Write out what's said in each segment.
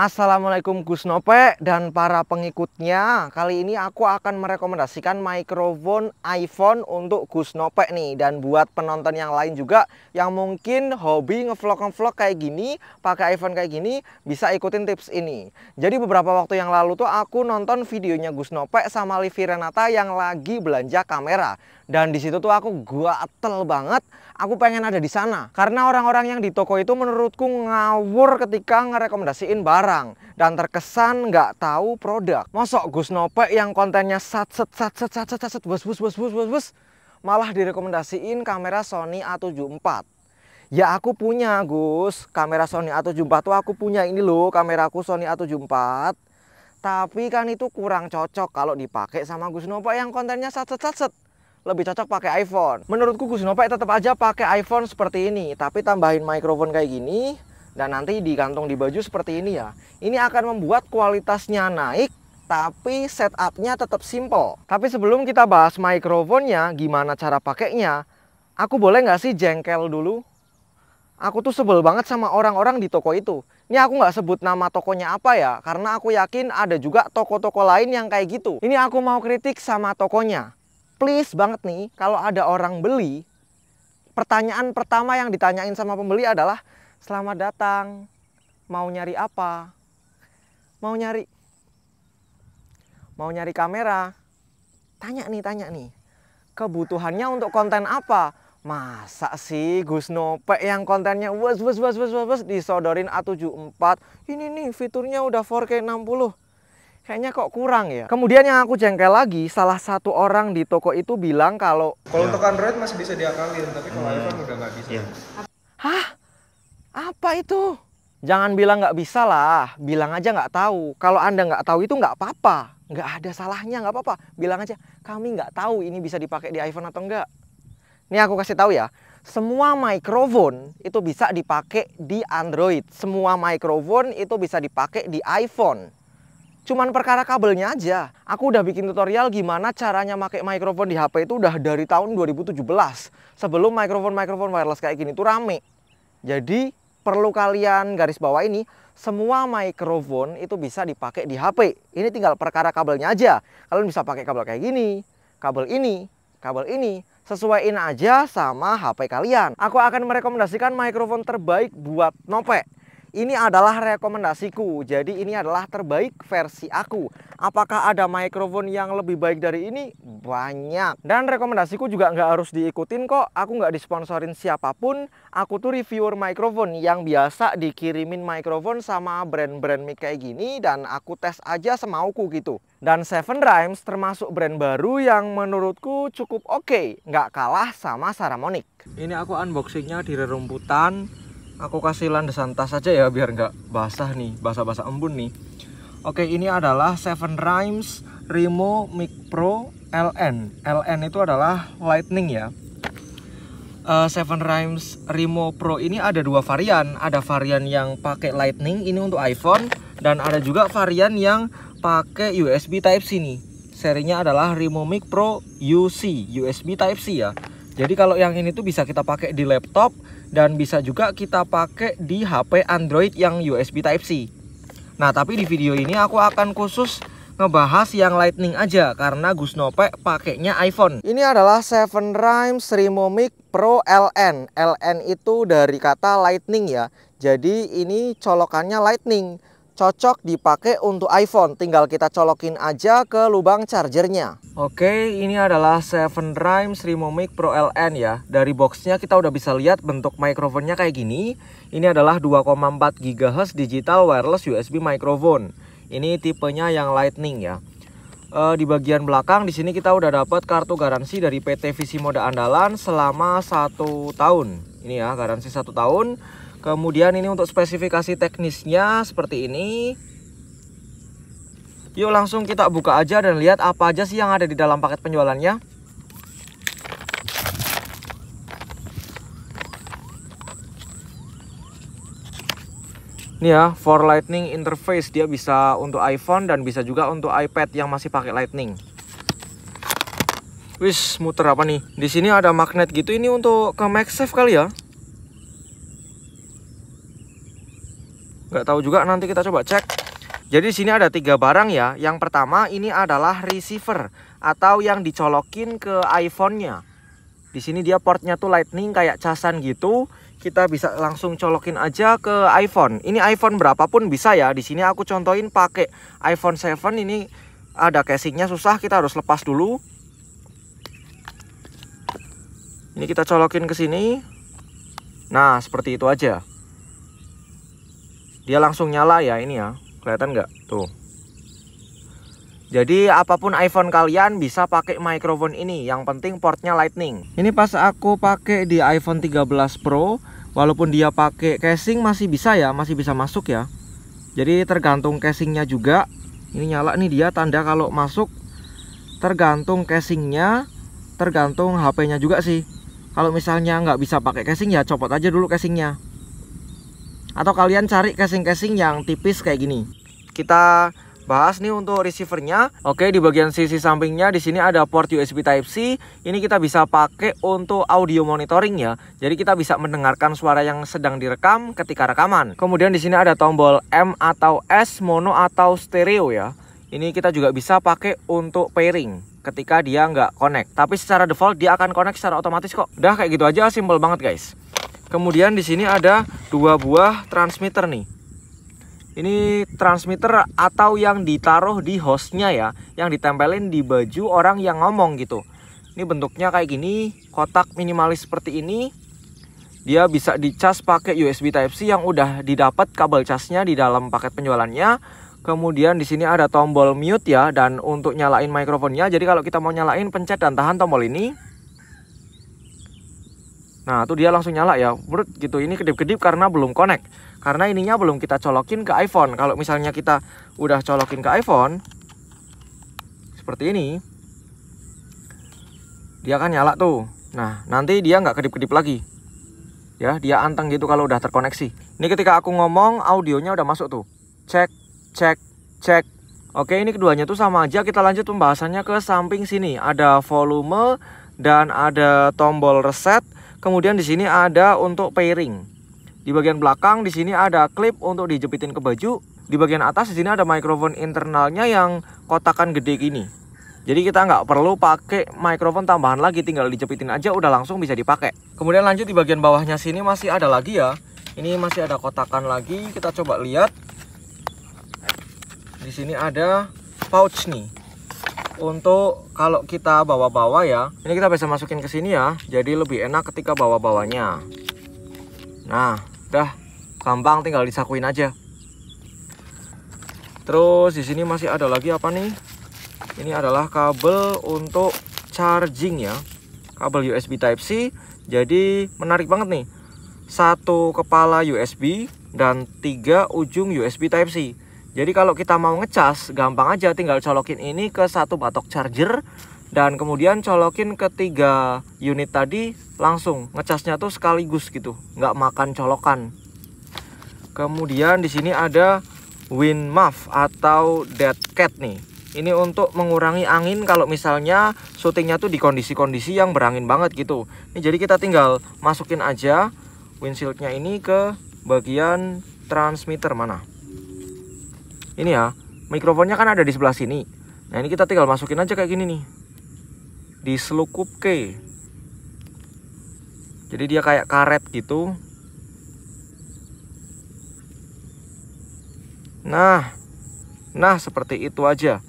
Assalamualaikum Gus Nope dan para pengikutnya. Kali ini aku akan merekomendasikan mikrofon iPhone untuk Gus Nope nih dan buat penonton yang lain juga yang mungkin hobi ngevlog-ngevlog kayak gini, pakai iPhone kayak gini bisa ikutin tips ini. Jadi beberapa waktu yang lalu tuh aku nonton videonya Gus Nope sama Livi Renata yang lagi belanja kamera dan disitu tuh aku gatel banget aku pengen ada di sana karena orang-orang yang di toko itu menurutku ngawur ketika ngerekomendasiin barang orang dan terkesan nggak tahu produk. Mosok Gus Nopek yang kontennya sat set sat set sat set sat set bus bus bus bus bus bus malah direkomendasiin kamera Sony A74. Ya aku punya Gus, kamera Sony A74 tuh aku punya ini loh kameraku Sony A74. Tapi kan itu kurang cocok kalau dipakai sama Gus Nopek yang kontennya sat set sat set lebih cocok pakai iPhone. Menurutku Gus Nopek tetap aja pakai iPhone seperti ini, tapi tambahin microphone kayak gini, dan nanti di di baju seperti ini ya. Ini akan membuat kualitasnya naik tapi setupnya tetap simple. Tapi sebelum kita bahas mikrofonnya, gimana cara pakainya, aku boleh nggak sih jengkel dulu? Aku tuh sebel banget sama orang-orang di toko itu. Ini aku nggak sebut nama tokonya apa ya, karena aku yakin ada juga toko-toko lain yang kayak gitu. Ini aku mau kritik sama tokonya. Please banget nih, kalau ada orang beli, pertanyaan pertama yang ditanyain sama pembeli adalah, Selamat datang. Mau nyari apa? Mau nyari Mau nyari kamera? Tanya nih, tanya nih. Kebutuhannya untuk konten apa? Masa sih Gus Nope yang kontennya wes wes wes wes wes disodorin A74. Ini nih fiturnya udah 4K 60. Kayaknya kok kurang ya. Kemudian yang aku jengkel lagi, salah satu orang di toko itu bilang kalau kalau ya. untuk Android masih bisa diakalin, tapi kalau hmm. iPhone udah nggak bisa. Ya. Hah? apa itu? Jangan bilang nggak bisa lah, bilang aja nggak tahu. Kalau Anda nggak tahu itu nggak apa-apa. Nggak ada salahnya, nggak apa-apa. Bilang aja, kami nggak tahu ini bisa dipakai di iPhone atau enggak. Ini aku kasih tahu ya, semua microphone itu bisa dipakai di Android. Semua microphone itu bisa dipakai di iPhone. Cuman perkara kabelnya aja. Aku udah bikin tutorial gimana caranya pakai mikrofon di HP itu udah dari tahun 2017. Sebelum mikrofon-mikrofon wireless kayak gini tuh rame. Jadi perlu kalian garis bawah ini, semua microphone itu bisa dipakai di HP. Ini tinggal perkara kabelnya aja. Kalian bisa pakai kabel kayak gini, kabel ini, kabel ini. Sesuaiin aja sama HP kalian. Aku akan merekomendasikan microphone terbaik buat nopek. Ini adalah rekomendasiku, jadi ini adalah terbaik versi aku. Apakah ada microphone yang lebih baik dari ini? Banyak. Dan rekomendasiku juga nggak harus diikutin kok, aku nggak disponsorin siapapun. Aku tuh reviewer microphone yang biasa dikirimin microphone sama brand-brand mic kayak gini dan aku tes aja semauku gitu. Dan Seven Rhymes termasuk brand baru yang menurutku cukup oke, okay. nggak kalah sama Saramonic. Ini aku unboxingnya di rerumputan aku kasih landasan tas aja ya biar nggak basah nih basah-basah embun nih oke ini adalah Seven Rhymes Remo Mic Pro LN LN itu adalah lightning ya uh, Seven Rhymes Remo Pro ini ada dua varian ada varian yang pakai lightning ini untuk iPhone dan ada juga varian yang pakai USB Type-C nih serinya adalah Remo Mic Pro UC USB Type-C ya jadi kalau yang ini tuh bisa kita pakai di laptop dan bisa juga kita pakai di HP Android yang USB Type-C. Nah, tapi di video ini aku akan khusus ngebahas yang Lightning aja karena Gus Nope pakainya iPhone. Ini adalah Seven Rhymes Mic Pro LN. LN itu dari kata Lightning ya. Jadi ini colokannya Lightning cocok dipakai untuk iPhone. Tinggal kita colokin aja ke lubang chargernya. Oke, ini adalah 7 Rhymes Mic Pro LN ya. Dari boxnya kita udah bisa lihat bentuk mikrofonnya kayak gini. Ini adalah 2,4 GHz digital wireless USB microphone. Ini tipenya yang Lightning ya. E, di bagian belakang di sini kita udah dapat kartu garansi dari PT Visi Moda Andalan selama satu tahun. Ini ya, garansi satu tahun kemudian ini untuk spesifikasi teknisnya seperti ini yuk langsung kita buka aja dan lihat apa aja sih yang ada di dalam paket penjualannya Ini ya, for lightning interface dia bisa untuk iPhone dan bisa juga untuk iPad yang masih pakai lightning. Wis, muter apa nih? Di sini ada magnet gitu. Ini untuk ke MagSafe kali ya? nggak tahu juga nanti kita coba cek jadi di sini ada tiga barang ya yang pertama ini adalah receiver atau yang dicolokin ke iPhone-nya di sini dia portnya tuh lightning kayak casan gitu. Kita bisa langsung colokin aja ke iPhone. Ini iPhone berapapun bisa ya. Di sini aku contohin pakai iPhone 7 ini ada casingnya susah kita harus lepas dulu. Ini kita colokin ke sini. Nah, seperti itu aja dia langsung nyala ya ini ya kelihatan nggak tuh jadi apapun iPhone kalian bisa pakai microphone ini, yang penting portnya Lightning. Ini pas aku pakai di iPhone 13 Pro, walaupun dia pakai casing masih bisa ya, masih bisa masuk ya. Jadi tergantung casingnya juga. Ini nyala nih dia tanda kalau masuk. Tergantung casingnya, tergantung HP-nya juga sih. Kalau misalnya nggak bisa pakai casing ya copot aja dulu casingnya atau kalian cari casing-casing yang tipis kayak gini kita bahas nih untuk receivernya. Oke, di bagian sisi sampingnya di sini ada port USB Type C. Ini kita bisa pakai untuk audio monitoring ya. Jadi kita bisa mendengarkan suara yang sedang direkam ketika rekaman. Kemudian di sini ada tombol M atau S, mono atau stereo ya. Ini kita juga bisa pakai untuk pairing ketika dia nggak connect. Tapi secara default dia akan connect secara otomatis kok. Udah kayak gitu aja, simple banget guys. Kemudian di sini ada dua buah transmitter nih. Ini transmitter atau yang ditaruh di hostnya ya, yang ditempelin di baju orang yang ngomong gitu. Ini bentuknya kayak gini, kotak minimalis seperti ini. Dia bisa dicas pakai USB Type-C yang udah didapat kabel casnya di dalam paket penjualannya. Kemudian di sini ada tombol mute ya dan untuk nyalain mikrofonnya. Jadi kalau kita mau nyalain pencet dan tahan tombol ini. Nah, tuh dia langsung nyala ya. menurut gitu. Ini kedip-kedip karena belum connect. Karena ininya belum kita colokin ke iPhone. Kalau misalnya kita udah colokin ke iPhone seperti ini, dia akan nyala tuh. Nah, nanti dia nggak kedip-kedip lagi. Ya, dia anteng gitu kalau udah terkoneksi. Ini ketika aku ngomong, audionya udah masuk tuh. Cek, cek, cek. Oke, ini keduanya tuh sama aja. Kita lanjut pembahasannya ke samping sini. Ada volume dan ada tombol reset Kemudian di sini ada untuk pairing. Di bagian belakang di sini ada klip untuk dijepitin ke baju. Di bagian atas di sini ada mikrofon internalnya yang kotakan gede gini. Jadi kita nggak perlu pakai mikrofon tambahan lagi, tinggal dijepitin aja udah langsung bisa dipakai. Kemudian lanjut di bagian bawahnya sini masih ada lagi ya. Ini masih ada kotakan lagi, kita coba lihat. Di sini ada pouch nih untuk kalau kita bawa-bawa ya ini kita bisa masukin ke sini ya jadi lebih enak ketika bawa-bawanya nah udah gampang tinggal disakuin aja terus di sini masih ada lagi apa nih ini adalah kabel untuk charging ya kabel USB Type C jadi menarik banget nih satu kepala USB dan tiga ujung USB Type C jadi kalau kita mau ngecas, gampang aja tinggal colokin ini ke satu batok charger dan kemudian colokin ke tiga unit tadi langsung ngecasnya tuh sekaligus gitu, nggak makan colokan. Kemudian di sini ada wind muff atau dead cat nih. Ini untuk mengurangi angin kalau misalnya syutingnya tuh di kondisi-kondisi yang berangin banget gitu. Ini jadi kita tinggal masukin aja windshieldnya ini ke bagian transmitter mana ini ya mikrofonnya kan ada di sebelah sini nah ini kita tinggal masukin aja kayak gini nih Di selukup ke jadi dia kayak karet gitu nah nah seperti itu aja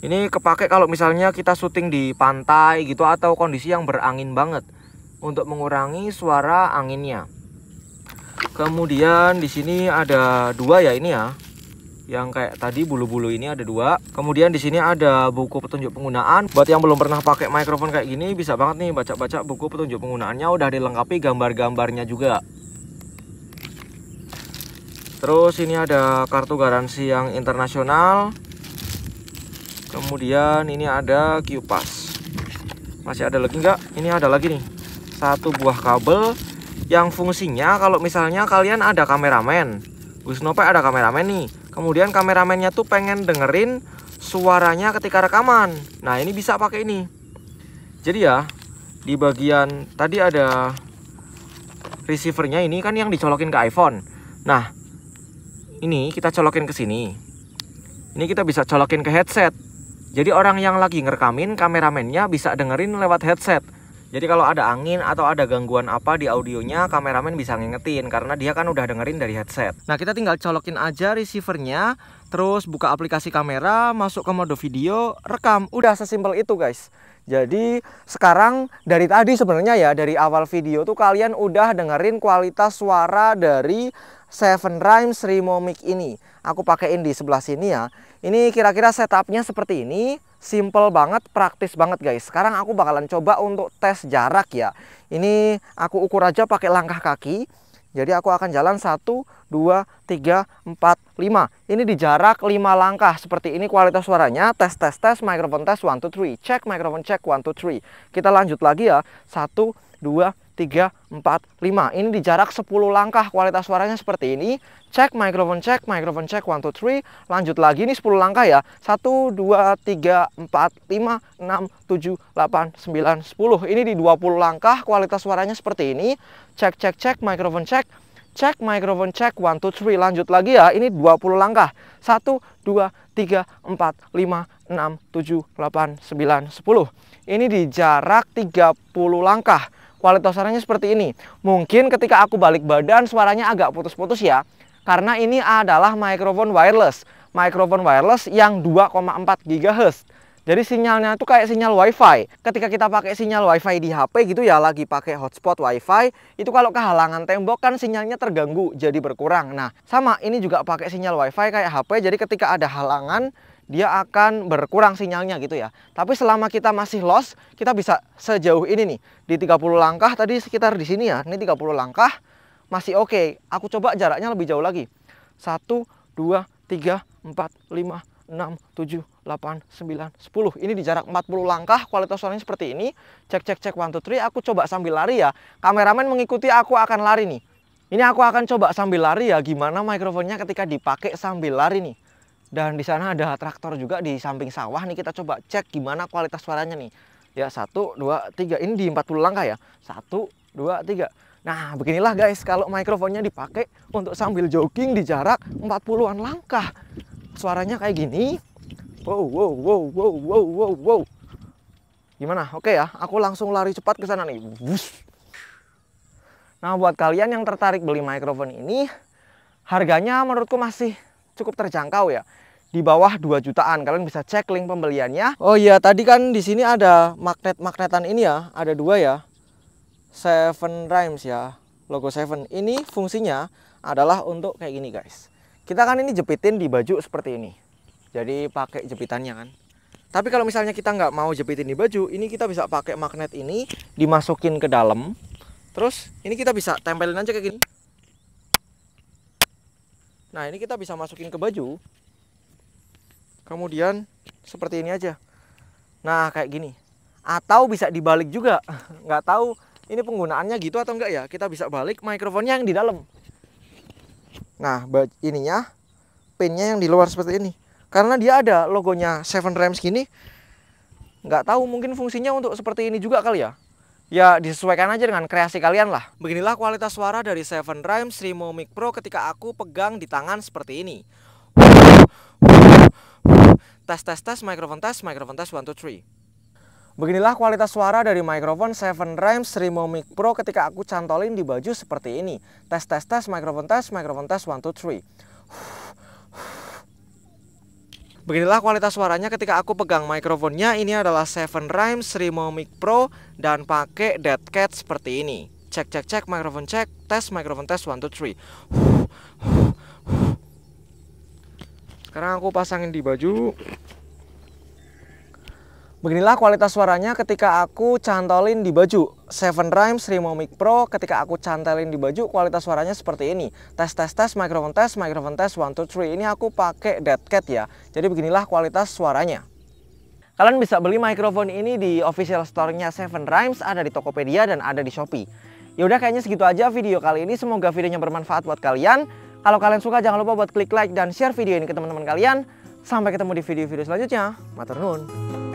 ini kepake kalau misalnya kita syuting di pantai gitu atau kondisi yang berangin banget untuk mengurangi suara anginnya kemudian di sini ada dua ya ini ya yang kayak tadi bulu-bulu ini ada dua kemudian di sini ada buku petunjuk penggunaan buat yang belum pernah pakai mikrofon kayak gini bisa banget nih baca-baca buku petunjuk penggunaannya udah dilengkapi gambar-gambarnya juga terus ini ada kartu garansi yang internasional kemudian ini ada kipas masih ada lagi nggak ini ada lagi nih satu buah kabel yang fungsinya kalau misalnya kalian ada kameramen Gus Nope ada kameramen nih kemudian kameramennya tuh pengen dengerin suaranya ketika rekaman nah ini bisa pakai ini jadi ya di bagian tadi ada receivernya ini kan yang dicolokin ke iPhone nah ini kita colokin ke sini ini kita bisa colokin ke headset jadi orang yang lagi ngerekamin kameramennya bisa dengerin lewat headset jadi kalau ada angin atau ada gangguan apa di audionya, kameramen bisa ngingetin karena dia kan udah dengerin dari headset. Nah, kita tinggal colokin aja receivernya, terus buka aplikasi kamera, masuk ke mode video, rekam. Udah sesimpel itu, guys. Jadi sekarang dari tadi sebenarnya ya dari awal video tuh kalian udah dengerin kualitas suara dari Seven Rhymes Remo mic ini. Aku pakaiin di sebelah sini ya. Ini kira-kira setupnya seperti ini. Simple banget, praktis banget guys. Sekarang aku bakalan coba untuk tes jarak ya. Ini aku ukur aja pakai langkah kaki. Jadi aku akan jalan 1, 2, 3, 4, 5. Ini di jarak 5 langkah. Seperti ini kualitas suaranya. Tes, tes, tes. Microphone test 1, 2, 3. Check, microphone check 1, 2, 3. Kita lanjut lagi ya. 1, 2, 3. 3, 4, 5. Ini di jarak 10 langkah kualitas suaranya seperti ini. Cek, microphone cek, microphone cek, 1, 2, 3. Lanjut lagi, ini 10 langkah ya. 1, 2, 3, 4, 5, 6, 7, 8, 9, 10. Ini di 20 langkah kualitas suaranya seperti ini. Cek, cek, cek, microphone cek. Cek, microphone cek, 1, 2, 3. Lanjut lagi ya, ini 20 langkah. 1, 2, 3, 4, 5, 6, 7, 8, 9, 10. Ini di jarak 30 langkah kualitas suaranya seperti ini. Mungkin ketika aku balik badan suaranya agak putus-putus ya, karena ini adalah microphone wireless. Microphone wireless yang 2,4 GHz. Jadi sinyalnya itu kayak sinyal WiFi. Ketika kita pakai sinyal WiFi di HP gitu ya, lagi pakai hotspot WiFi, itu kalau kehalangan tembok kan sinyalnya terganggu, jadi berkurang. Nah, sama ini juga pakai sinyal WiFi kayak HP. Jadi ketika ada halangan, dia akan berkurang sinyalnya gitu ya. Tapi selama kita masih loss, kita bisa sejauh ini nih. Di 30 langkah tadi sekitar di sini ya. Ini 30 langkah masih oke. Okay. Aku coba jaraknya lebih jauh lagi. 1 2 3 4 5 6 7 8 9 10. Ini di jarak 40 langkah kualitas suaranya seperti ini. Cek cek cek 1 2 3 aku coba sambil lari ya. Kameramen mengikuti aku akan lari nih. Ini aku akan coba sambil lari ya gimana mikrofonnya ketika dipakai sambil lari nih. Dan di sana ada traktor juga di samping sawah nih kita coba cek gimana kualitas suaranya nih. Ya, satu, dua, tiga. Ini di 40 langkah ya. Satu, dua, tiga. Nah, beginilah guys kalau mikrofonnya dipakai untuk sambil jogging di jarak 40-an langkah. Suaranya kayak gini. Wow, wow, wow, wow, wow, wow, wow. Gimana? Oke ya, aku langsung lari cepat ke sana nih. Wush. Nah, buat kalian yang tertarik beli mikrofon ini, harganya menurutku masih cukup terjangkau ya di bawah 2 jutaan. Kalian bisa cek link pembeliannya. Oh iya, tadi kan di sini ada magnet-magnetan ini ya, ada dua ya. Seven Rhymes ya, logo Seven. Ini fungsinya adalah untuk kayak gini guys. Kita kan ini jepitin di baju seperti ini. Jadi pakai jepitannya kan. Tapi kalau misalnya kita nggak mau jepitin di baju, ini kita bisa pakai magnet ini dimasukin ke dalam. Terus ini kita bisa tempelin aja kayak gini. Nah ini kita bisa masukin ke baju. Kemudian seperti ini aja. Nah kayak gini. Atau bisa dibalik juga. Nggak tahu ini penggunaannya gitu atau enggak ya. Kita bisa balik mikrofonnya yang di dalam. Nah ininya pinnya yang di luar seperti ini. Karena dia ada logonya Seven Rams gini. Nggak tahu mungkin fungsinya untuk seperti ini juga kali ya ya disesuaikan aja dengan kreasi kalian lah. Beginilah kualitas suara dari Seven Rhymes Remo Mic Pro ketika aku pegang di tangan seperti ini. Tes tes tes mikrofon tes mikrofon tes 1 2 3. Beginilah kualitas suara dari mikrofon Seven Rhymes Remo Mic Pro ketika aku cantolin di baju seperti ini. Tes tes tes mikrofon tes mikrofon tes 1 2 3. Beginilah kualitas suaranya ketika aku pegang mikrofonnya. Ini adalah Seven Rhymes Rimo Mic Pro dan pakai Dead Cat seperti ini. Cek cek cek mikrofon cek, tes mikrofon tes one two three. Sekarang aku pasangin di baju. Beginilah kualitas suaranya ketika aku cantolin di baju. Seven Rhymes Remo Mic Pro ketika aku cantolin di baju kualitas suaranya seperti ini. Tes tes tes microphone tes microphone tes 1 2 3. Ini aku pakai dead cat ya. Jadi beginilah kualitas suaranya. Kalian bisa beli microphone ini di official store-nya Seven Rhymes, ada di Tokopedia dan ada di Shopee. Yaudah kayaknya segitu aja video kali ini. Semoga videonya bermanfaat buat kalian. Kalau kalian suka jangan lupa buat klik like dan share video ini ke teman-teman kalian. Sampai ketemu di video-video selanjutnya. Matur nuwun.